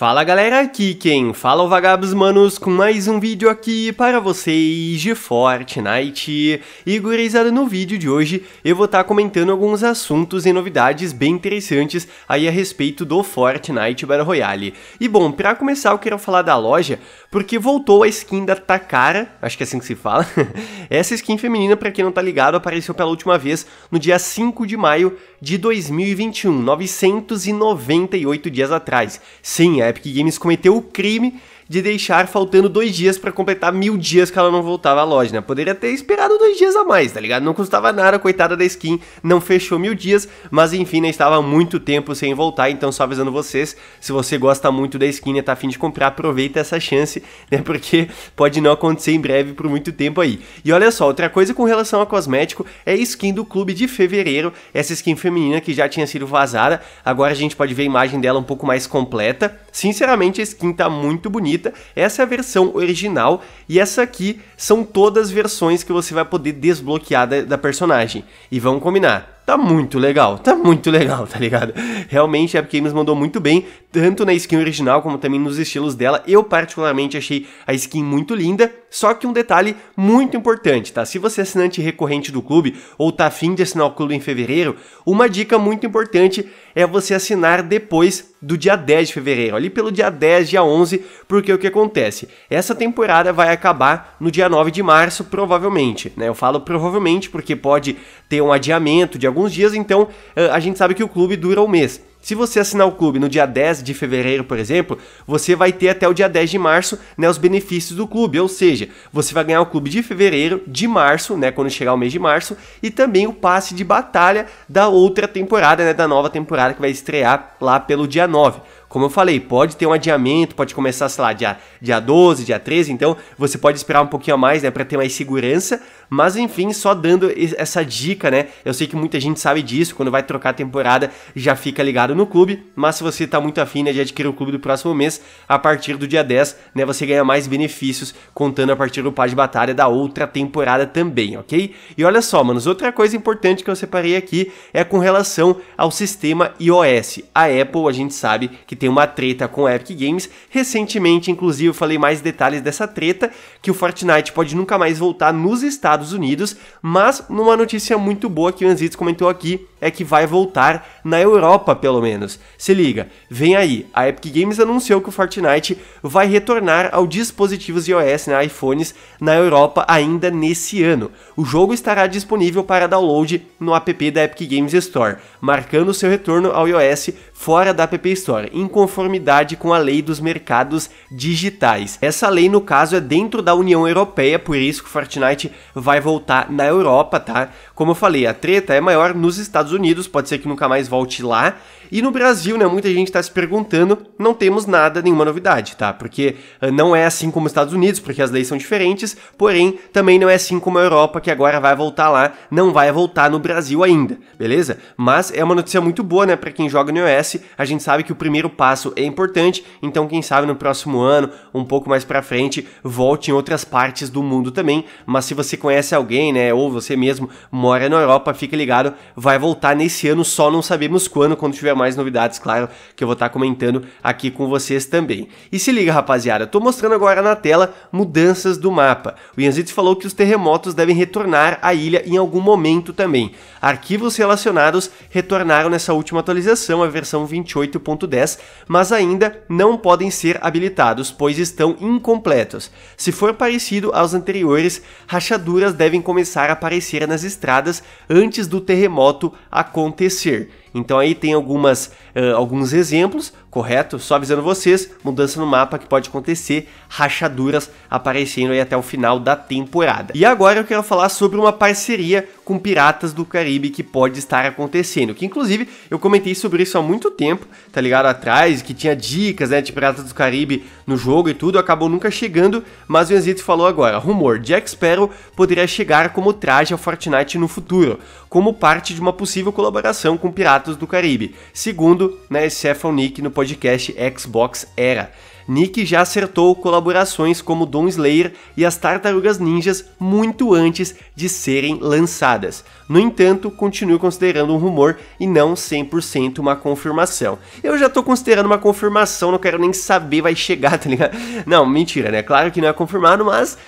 Fala galera, aqui quem fala é o Vagabos Manos com mais um vídeo aqui para vocês de Fortnite. E gurizada, no vídeo de hoje eu vou estar tá comentando alguns assuntos e novidades bem interessantes aí a respeito do Fortnite Battle Royale. E bom, para começar eu quero falar da loja, porque voltou a skin da Takara, acho que é assim que se fala. Essa skin feminina, para quem não tá ligado, apareceu pela última vez no dia 5 de maio de 2021, 998 dias atrás. Sim, é Epic Games cometeu o crime de deixar faltando dois dias para completar mil dias que ela não voltava à loja, né? Poderia ter esperado dois dias a mais, tá ligado? Não custava nada, coitada da skin, não fechou mil dias, mas enfim, né, estava muito tempo sem voltar, então só avisando vocês, se você gosta muito da skin e né, tá afim de comprar, aproveita essa chance, né? Porque pode não acontecer em breve por muito tempo aí. E olha só, outra coisa com relação a cosmético é a skin do clube de fevereiro, essa skin feminina que já tinha sido vazada, agora a gente pode ver a imagem dela um pouco mais completa. Sinceramente, a skin tá muito bonita essa é a versão original e essa aqui são todas as versões que você vai poder desbloquear da, da personagem. E vamos combinar, tá muito legal, tá muito legal, tá ligado? Realmente a Epic Games mandou muito bem tanto na skin original como também nos estilos dela. Eu particularmente achei a skin muito linda, só que um detalhe muito importante, tá? Se você é assinante recorrente do clube ou tá afim de assinar o clube em fevereiro, uma dica muito importante é você assinar depois do dia 10 de fevereiro, ali pelo dia 10, dia 11, porque o que acontece? Essa temporada vai acabar no dia 9 de março, provavelmente, né? Eu falo provavelmente porque pode ter um adiamento de alguns dias, então eh, a gente sabe que o clube dura um mês. Se você assinar o clube no dia 10 de fevereiro, por exemplo, você vai ter até o dia 10 de março né, os benefícios do clube, ou seja, você vai ganhar o clube de fevereiro, de março, né, quando chegar o mês de março, e também o passe de batalha da outra temporada, né, da nova temporada que vai estrear lá pelo dia 9. Como eu falei, pode ter um adiamento, pode começar, sei lá, dia, dia 12, dia 13, então você pode esperar um pouquinho a mais, né, para ter mais segurança, mas enfim, só dando essa dica, né? Eu sei que muita gente sabe disso, quando vai trocar a temporada já fica ligado no clube, mas se você está muito afim né, de adquirir o clube do próximo mês, a partir do dia 10, né, você ganha mais benefícios, contando a partir do par de batalha da outra temporada também, ok? E olha só, manos, outra coisa importante que eu separei aqui é com relação ao sistema iOS. A Apple, a gente sabe que tem uma treta com a Epic Games. Recentemente, inclusive, eu falei mais detalhes dessa treta, que o Fortnite pode nunca mais voltar nos Estados Estados Unidos, mas numa notícia muito boa que o Anzides comentou aqui é que vai voltar na Europa, pelo menos. Se liga, vem aí, a Epic Games anunciou que o Fortnite vai retornar aos dispositivos iOS, né, iPhones, na Europa ainda nesse ano. O jogo estará disponível para download no app da Epic Games Store, marcando seu retorno ao iOS fora da App Store, em conformidade com a lei dos mercados digitais. Essa lei, no caso, é dentro da União Europeia, por isso que o Fortnite vai vai voltar na Europa, tá? Como eu falei, a treta é maior nos Estados Unidos, pode ser que nunca mais volte lá, e no Brasil, né, muita gente está se perguntando, não temos nada, nenhuma novidade, tá? Porque eh, não é assim como os Estados Unidos, porque as leis são diferentes, porém também não é assim como a Europa, que agora vai voltar lá, não vai voltar no Brasil ainda, beleza? Mas é uma notícia muito boa, né, para quem joga no iOS, a gente sabe que o primeiro passo é importante, então quem sabe no próximo ano, um pouco mais para frente, volte em outras partes do mundo também, mas se você conhece alguém, né, ou você mesmo mora na Europa, fique ligado, vai voltar nesse ano, só não sabemos quando, quando tiver mais novidades, claro, que eu vou estar tá comentando aqui com vocês também. E se liga, rapaziada, eu tô mostrando agora na tela mudanças do mapa. O Yanzitsu falou que os terremotos devem retornar à ilha em algum momento também. Arquivos relacionados retornaram nessa última atualização, a versão 28.10, mas ainda não podem ser habilitados, pois estão incompletos. Se for parecido aos anteriores, rachaduras devem começar a aparecer nas estradas antes do terremoto acontecer. Então aí tem algumas, uh, alguns exemplos, correto? Só avisando vocês, mudança no mapa que pode acontecer, rachaduras aparecendo aí até o final da temporada. E agora eu quero falar sobre uma parceria com Piratas do Caribe que pode estar acontecendo. Que inclusive eu comentei sobre isso há muito tempo, tá ligado? Atrás, que tinha dicas né, de Piratas do Caribe no jogo e tudo, acabou nunca chegando, mas o Enzito falou agora: rumor, Jack Sparrow poderia chegar como traje ao Fortnite no futuro, como parte de uma possível colaboração com Piratas do Caribe, segundo né, Stefan Nick no podcast Xbox Era. Nick já acertou colaborações como Don Slayer e as Tartarugas Ninjas muito antes de serem lançadas. No entanto, continuo considerando um rumor e não 100% uma confirmação. Eu já tô considerando uma confirmação, não quero nem saber vai chegar, tá ligado? Não, mentira, né? Claro que não é confirmado, mas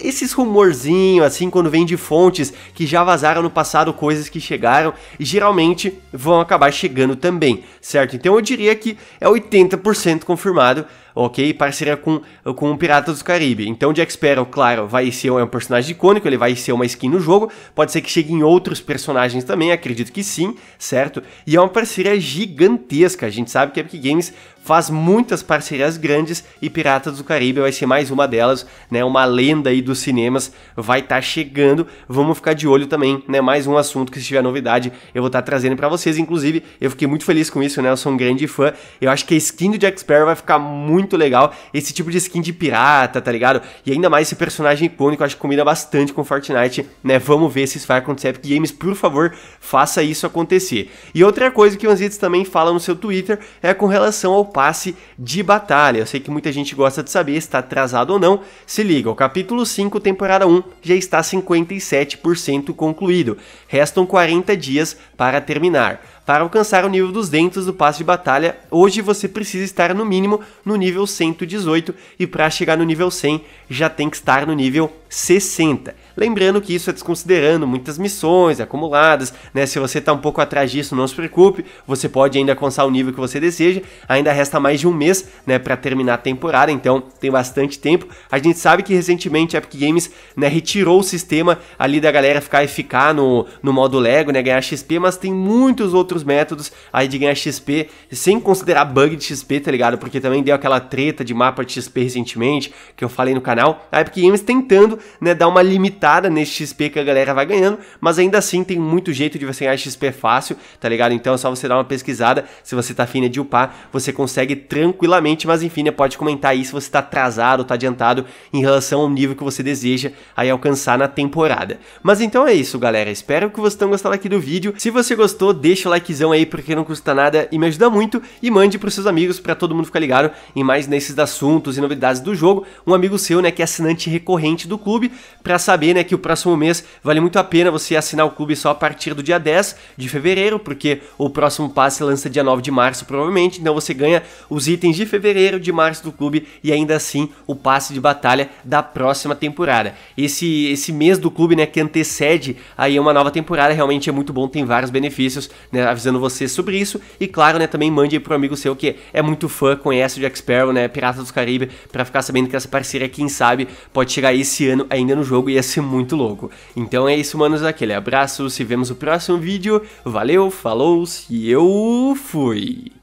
esses rumorzinhos assim quando vem de fontes que já vazaram no passado coisas que chegaram e geralmente vão acabar chegando também, certo? Então eu diria que é 80% confirmado, ok? Parceria com com o Pirata dos Caribe. Então Jack Sparrow, claro, vai ser é um personagem icônico, ele vai ser uma skin no jogo, pode ser que chegue em outros personagens também, acredito que sim, certo? E é uma parceria gigantesca, a gente sabe que a Epic Games faz muitas parcerias grandes e Piratas do Caribe vai ser mais uma delas, né? Uma lenda aí dos cinemas vai estar tá chegando. Vamos ficar de olho também, né? Mais um assunto que se tiver novidade, eu vou estar tá trazendo para vocês. Inclusive, eu fiquei muito feliz com isso, né? Eu sou um grande fã. Eu acho que a skin do Jack Sparrow vai ficar muito legal. Esse tipo de skin de pirata, tá ligado? E ainda mais esse personagem icônico, eu acho que combina bastante com Fortnite, né? Vamos ver se isso vai acontecer. Epic Games, por favor, faça isso acontecer. E outra coisa que o Anzides também fala no seu Twitter é com relação ao passe de batalha. Eu sei que muita gente gosta de saber se está atrasado ou não. Se liga, o capítulo 5, temporada 1, já está 57% concluído. Restam 40 dias para terminar. Para alcançar o nível dos do passe de batalha, hoje você precisa estar no mínimo no nível 118 e para chegar no nível 100 já tem que estar no nível 60. Lembrando que isso é desconsiderando muitas missões acumuladas, né? Se você está um pouco atrás disso, não se preocupe, você pode ainda alcançar o nível que você deseja. Ainda resta mais de um mês, né, para terminar a temporada, então tem bastante tempo. A gente sabe que recentemente a Epic Games, né, retirou o sistema ali da galera ficar e ficar no, no modo Lego, né, ganhar XP, mas tem muitos outros outros métodos aí de ganhar XP sem considerar bug de XP, tá ligado? Porque também deu aquela treta de mapa de XP recentemente, que eu falei no canal. A Epic Games tentando, né, dar uma limitada nesse XP que a galera vai ganhando, mas ainda assim tem muito jeito de você ganhar XP fácil, tá ligado? Então é só você dar uma pesquisada, se você tá afim né, de upar, você consegue tranquilamente, mas enfim, né, pode comentar aí se você tá atrasado, tá adiantado em relação ao nível que você deseja aí alcançar na temporada. Mas então é isso, galera. Espero que vocês tenham gostado aqui do vídeo. Se você gostou, deixa o like likezão aí, porque não custa nada e me ajuda muito. E mande os seus amigos para todo mundo ficar ligado em mais nesses assuntos e novidades do jogo. Um amigo seu, né, que é assinante recorrente do clube, para saber, né, que o próximo mês vale muito a pena você assinar o clube só a partir do dia 10 de fevereiro, porque o próximo passe lança dia 9 de março, provavelmente. Então você ganha os itens de fevereiro, de março do clube e ainda assim o passe de batalha da próxima temporada. Esse, esse mês do clube, né, que antecede aí uma nova temporada, realmente é muito bom, tem vários benefícios, né? avisando você sobre isso. E claro, né, também mande aí pro amigo seu que é muito fã, conhece o Jack Sparrow, né, Pirata dos Caribe, para ficar sabendo que essa parceria, quem sabe, pode chegar esse ano ainda no jogo e ia ser muito louco. Então é isso, manos, aquele abraço, se vemos no próximo vídeo. Valeu, falou, e eu fui!